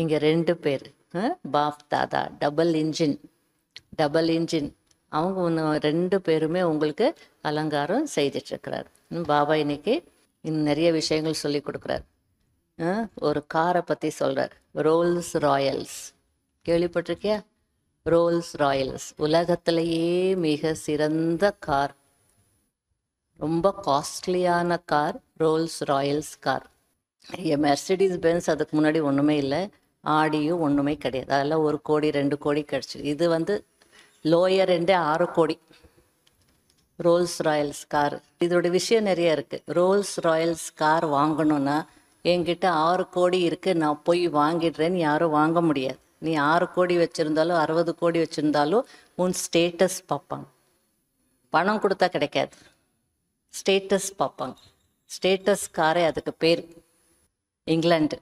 இங்கே ரெண்டு பேர் பாப் தாதா டபுள் இன்ஜின் டபுள் இன்ஜின் அவங்க ஒன்று ரெண்டு பேருமே உங்களுக்கு அலங்காரம் செய்துட்ருக்கிறார் பாபா இன்னைக்கு இன்னும் நிறைய விஷயங்கள் சொல்லி கொடுக்குறார் ஒரு காரை பற்றி சொல்கிறார் ரோல்ஸ் ராயல்ஸ் கேள்விப்பட்டிருக்கியா ரோல்ஸ் ராயல்ஸ் உலகத்திலேயே மிக சிறந்த கார் ரொம்ப காஸ்ட்லியான car Rolls Royce car Mercedes Benz அதுக்கு முன்னாடி ஒன்றுமே இல்லை ஆடியும் ஒன்றுமே கிடையாது அதெல்லாம் ஒரு கோடி ரெண்டு கோடி கிடச்சி இது வந்து லோயர் என்றே ஆறு கோடி ரோல்ஸ் ராயல்ஸ் கார் இதோட விஷயம் நிறைய இருக்குது ரோல்ஸ் ராயல்ஸ் கார் வாங்கணும்னா என்கிட்ட ஆறு கோடி இருக்குது நான் போய் வாங்கிடுறேன்னு யாரும் வாங்க முடியாது நீ ஆறு கோடி வச்சுருந்தாலும் அறுபது கோடி வச்சுருந்தாலும் உன் ஸ்டேட்டஸ் பார்ப்பாங்க பணம் கொடுத்தா கிடைக்காது ஸ்டேட்டஸ் பார்ப்பாங்க ஸ்டேட்டஸ் காரே அதுக்கு பேர் இங்கிலாண்டு